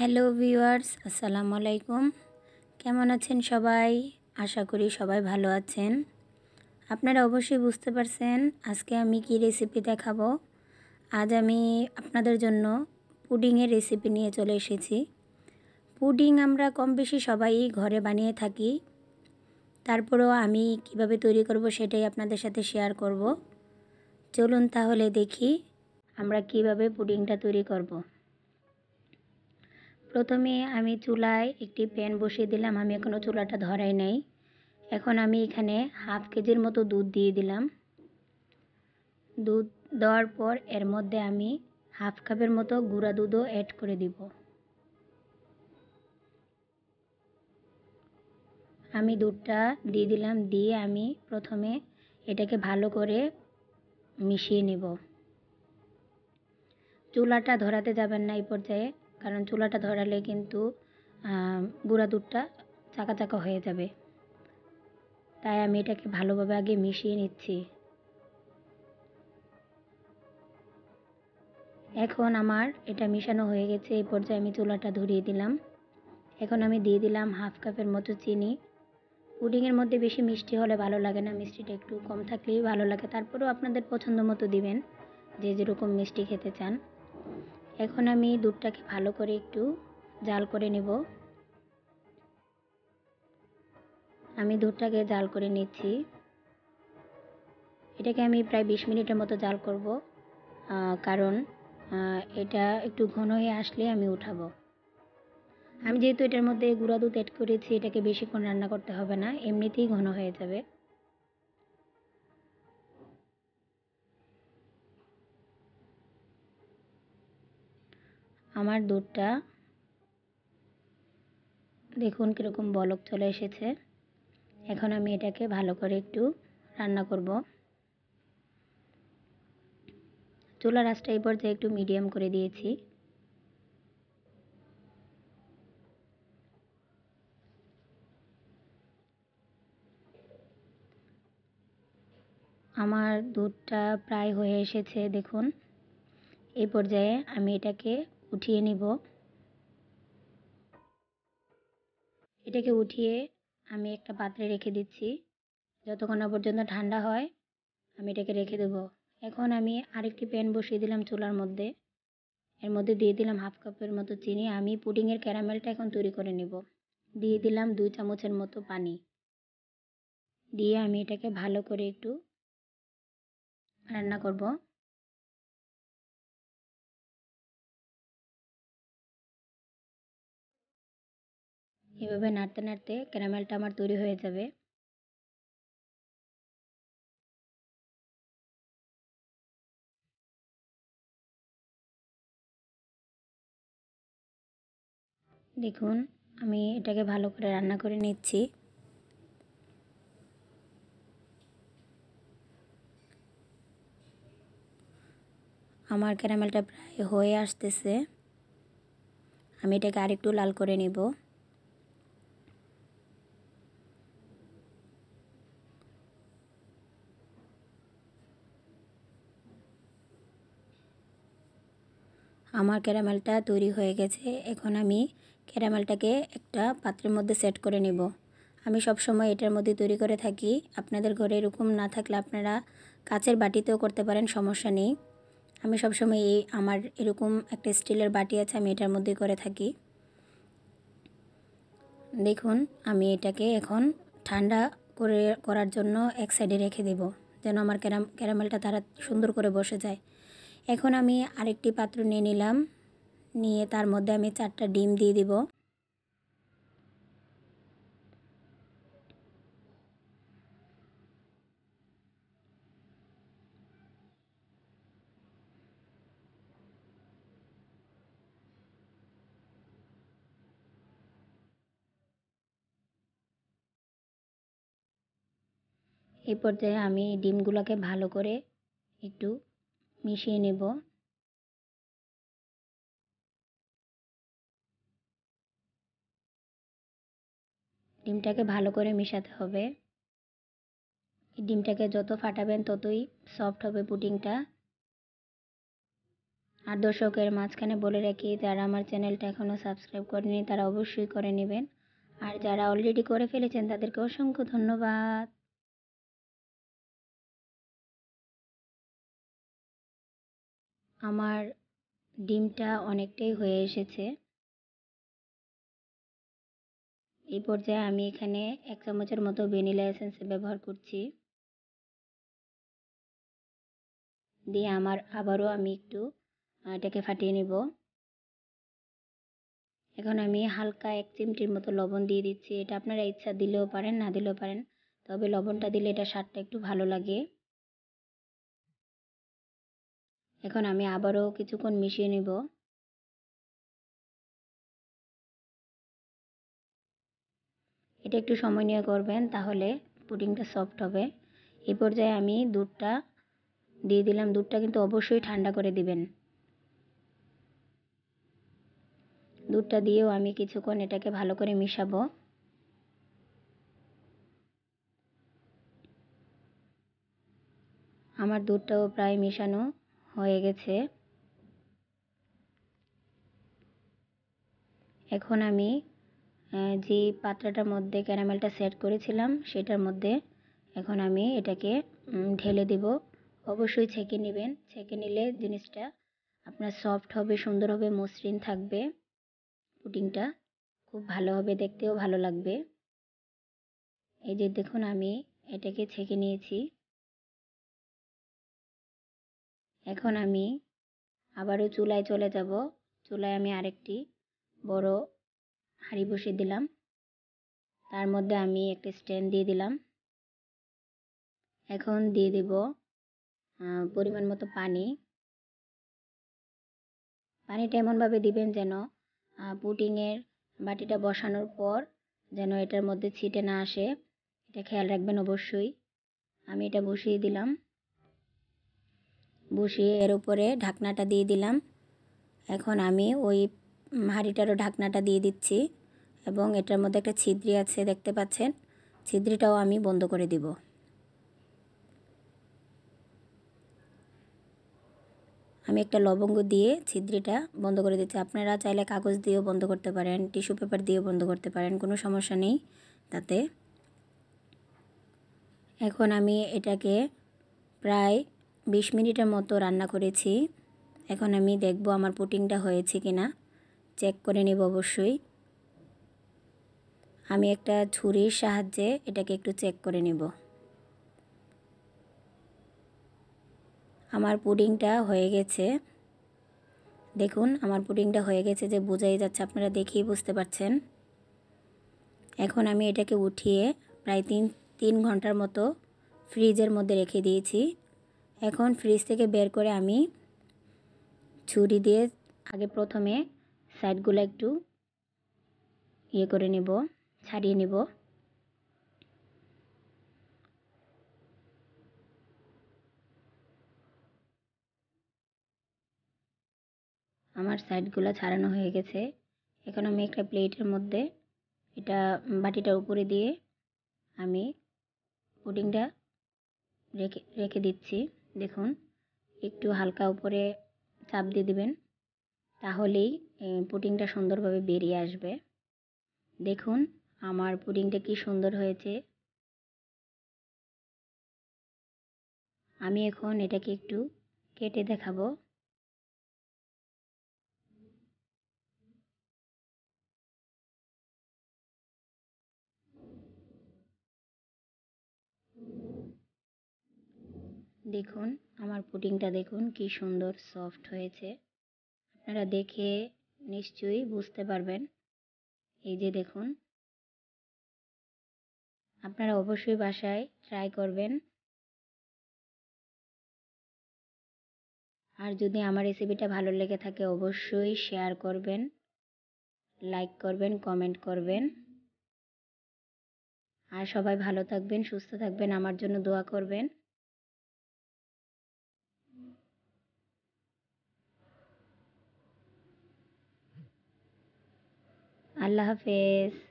hello viewers আসসালামু আলাইকুম কেমন আছেন সবাই আশা করি সবাই ভালো আছেন আপনারা অবশ্যই বুঝতে পারছেন আজকে আমি কি রেসিপি দেখাবো আজ আমি আপনাদের জন্য পুডিংয়ের রেসিপি নিয়ে চলে এসেছি পুডিং আমরা কম বেশি সবাই ঘরে বানিয়ে থাকি তারপরেও আমি কিভাবে তৈরি করব সেটাই আপনাদের সাথে শেয়ার করব চলুন তাহলে দেখি আমরা কিভাবে পুডিংটা তৈরি করবো প্রথমে আমি চুলায় একটি প্যান বসিয়ে দিলাম আমি এখনও চুলাটা ধরাই নাই এখন আমি এখানে হাফ কেজির মতো দুধ দিয়ে দিলাম দুধ দেওয়ার পর এর মধ্যে আমি হাফ কাপের মতো গুঁড়া দুধও অ্যাড করে দিব আমি দুধটা দিয়ে দিলাম দিয়ে আমি প্রথমে এটাকে ভালো করে মিশিয়ে নেব চুলাটা ধরাতে যাবেন না এই পর্যায়ে কারণ চুলাটা ধরালে কিন্তু গুঁড়া দুধটা চাকা চাকা হয়ে যাবে তাই আমি এটাকে ভালোভাবে আগে মিশিয়ে নিচ্ছি এখন আমার এটা মিশানো হয়ে গেছে এই পর্যায়ে আমি চুলাটা ধরিয়ে দিলাম এখন আমি দিয়ে দিলাম হাফ কাপের মতো চিনি পুডিংয়ের মধ্যে বেশি মিষ্টি হলে ভালো লাগে না মিষ্টিটা একটু কম থাকলেই ভালো লাগে তারপরেও আপনাদের পছন্দ মতো দিবেন যে যেরকম মিষ্টি খেতে চান এখন আমি দুধটাকে ভালো করে একটু জাল করে নেব আমি দুধটাকে জাল করে নিচ্ছি এটাকে আমি প্রায় বিশ মিনিটের মতো জাল করব কারণ এটা একটু ঘন হয়ে আসলে আমি উঠাবো আমি যেহেতু এটার মধ্যে গুঁড়া দুধ অ্যাড করেছি এটাকে বেশিক্ষণ রান্না করতে হবে না এমনিতেই ঘন হয়ে যাবে আমার দুধটা দেখুন কীরকম বলক চলে এসেছে এখন আমি এটাকে ভালো করে একটু রান্না করব চুলা রাস্তা এই পর্যায়ে একটু মিডিয়াম করে দিয়েছি আমার দুধটা প্রায় হয়ে এসেছে দেখুন এই পর্যায়ে আমি এটাকে উঠিয়ে নিব এটাকে উঠিয়ে আমি একটা পাত্রে রেখে দিচ্ছি যতক্ষণ না পর্যন্ত ঠান্ডা হয় আমি এটাকে রেখে দেব এখন আমি আরেকটি প্যান বসিয়ে দিলাম চুলার মধ্যে এর মধ্যে দিয়ে দিলাম হাফ কাপের মতো চিনি আমি পুডিংয়ের ক্যারামেলটা এখন তৈরি করে নেব দিয়ে দিলাম দুই চামচের মতো পানি দিয়ে আমি এটাকে ভালো করে একটু রান্না করব এভাবে নাড়তে নাড়তে ক্যারামেলটা আমার তৈরি হয়ে যাবে দেখুন আমি এটাকে ভালো করে রান্না করে নিচ্ছি আমার ক্যারামেলটা প্রায় হয়ে আসতেছে আমি এটাকে আরেকটু লাল করে নেব আমার ক্যারামেলটা তৈরি হয়ে গেছে এখন আমি ক্যারামেলটাকে একটা পাত্রের মধ্যে সেট করে নেব আমি সব সময় এটার মধ্যে তৈরি করে থাকি আপনাদের ঘরে এরকম না থাকলে আপনারা কাচের বাটিতেও করতে পারেন সমস্যা নেই আমি সবসময় এই আমার এরকম একটা স্টিলের বাটি আছে আমি এটার মধ্যে করে থাকি দেখুন আমি এটাকে এখন ঠান্ডা করে করার জন্য এক সাইডে রেখে দেব যেন আমার ক্যারাম ক্যারামেলটা তারা সুন্দর করে বসে যায় এখন আমি আরেকটি পাত্র নিয়ে নিলাম নিয়ে তার মধ্যে আমি চারটা ডিম দিয়ে দিব এই পর্যায়ে আমি ডিমগুলোকে ভালো করে একটু মিশিয়ে নেব ডিমটাকে ভালো করে মেশাতে হবে ডিমটাকে যত ফাটাবেন ততই সফট হবে পুডিংটা আর দর্শকের মাঝখানে বলে রাখি যারা আমার চ্যানেলটা এখনও সাবস্ক্রাইব করেনি তারা অবশ্যই করে নেবেন আর যারা অলরেডি করে ফেলেছেন তাদেরকে অসংখ্য ধন্যবাদ আমার ডিমটা অনেকটাই হয়ে এসেছে এই পর্যায়ে আমি এখানে এক চামচের মতো ভ্যানিলা এসেন্স ব্যবহার করছি দিয়ে আমার আবারও আমি একটু এটাকে ফাটিয়ে নেব এখন আমি হালকা এক চিমটির মতো লবণ দিয়ে দিচ্ছি এটা আপনারা ইচ্ছা দিলেও পারেন না দিলেও পারেন তবে লবণটা দিলে এটা স্বাদটা একটু ভালো লাগে এখন আমি আবারও কিছুক্ষণ মিশিয়ে নিব এটা একটু সময় নিয়ে করবেন তাহলে পুডিংটা সফট হবে এই পর্যায়ে আমি দুধটা দিয়ে দিলাম দুধটা কিন্তু অবশ্যই ঠান্ডা করে দিবেন দুধটা দিয়েও আমি কিছুক্ষণ এটাকে ভালো করে মিশাবো আমার দুধটাও প্রায় মেশানো হয়ে গেছে এখন আমি যে পাত্রটার মধ্যে ক্যারামেলটা সেট করেছিলাম সেটার মধ্যে এখন আমি এটাকে ঢেলে দেব অবশ্যই ছেঁকে নেবেন ছেঁকে নিলে জিনিসটা আপনার সফট হবে সুন্দর হবে মসৃণ থাকবে পুটিংটা খুব ভালো হবে দেখতেও ভালো লাগবে এই যে দেখুন আমি এটাকে ছেঁকে নিয়েছি এখন আমি আবারও চুলায় চলে যাব চুলায় আমি আরেকটি বড় হাঁড়ি বসিয়ে দিলাম তার মধ্যে আমি একটা স্ট্যান্ড দিয়ে দিলাম এখন দিয়ে দেব পরিমাণ মতো পানি পানিটা এমনভাবে দিবেন যেন পুটিংয়ের বাটিটা বসানোর পর যেন এটার মধ্যে ছিটে না আসে এটা খেয়াল রাখবেন অবশ্যই আমি এটা বসিয়ে দিলাম বসিয়ে এর উপরে ঢাকনাটা দিয়ে দিলাম এখন আমি ওই হাঁড়িটারও ঢাকনাটা দিয়ে দিচ্ছি এবং এটার মধ্যে একটা ছিদ্রি আছে দেখতে পাচ্ছেন ছিদ্রিটাও আমি বন্ধ করে দিব আমি একটা লবঙ্গ দিয়ে ছিদ্রিটা বন্ধ করে দিচ্ছি আপনারা চাইলে কাগজ দিয়েও বন্ধ করতে পারেন টিস্যু পেপার দিয়েও বন্ধ করতে পারেন কোনো সমস্যা নেই তাতে এখন আমি এটাকে প্রায় বিশ মিনিটের মতো রান্না করেছি এখন আমি দেখব আমার পুটিংটা হয়েছে কি না চেক করে নেব অবশ্যই আমি একটা ছুরির সাহায্যে এটাকে একটু চেক করে নেব আমার পুডিংটা হয়ে গেছে দেখুন আমার পুডিংটা হয়ে গেছে যে বোঝাই যাচ্ছে আপনারা দেখেই বুঝতে পারছেন এখন আমি এটাকে উঠিয়ে প্রায় তিন তিন ঘন্টার মতো ফ্রিজের মধ্যে রেখে দিয়েছি এখন ফ্রিজ থেকে বের করে আমি ছুরি দিয়ে আগে প্রথমে সাইডগুলো একটু ইয়ে করে নেব ছাড়িয়ে নেব আমার সাইডগুলো ছাড়ানো হয়ে গেছে এখন আমি একটা প্লেটের মধ্যে এটা বাটিটার উপরে দিয়ে আমি পুডিংটা রেখে রেখে দিচ্ছি দেখুন একটু হালকা উপরে চাপ দিয়ে দেবেন তাহলেই পুডিংটা সুন্দরভাবে বেরিয়ে আসবে দেখুন আমার পুডিংটা কি সুন্দর হয়েছে আমি এখন এটাকে একটু কেটে দেখাবো দেখুন আমার পুডিংটা দেখুন কি সুন্দর সফট হয়েছে আপনারা দেখে নিশ্চয়ই বুঝতে পারবেন এই যে দেখুন আপনারা অবশ্যই বাসায় ট্রাই করবেন আর যদি আমার রেসিপিটা ভালো লেগে থাকে অবশ্যই শেয়ার করবেন লাইক করবেন কমেন্ট করবেন আর সবাই ভালো থাকবেন সুস্থ থাকবেন আমার জন্য দোয়া করবেন Al las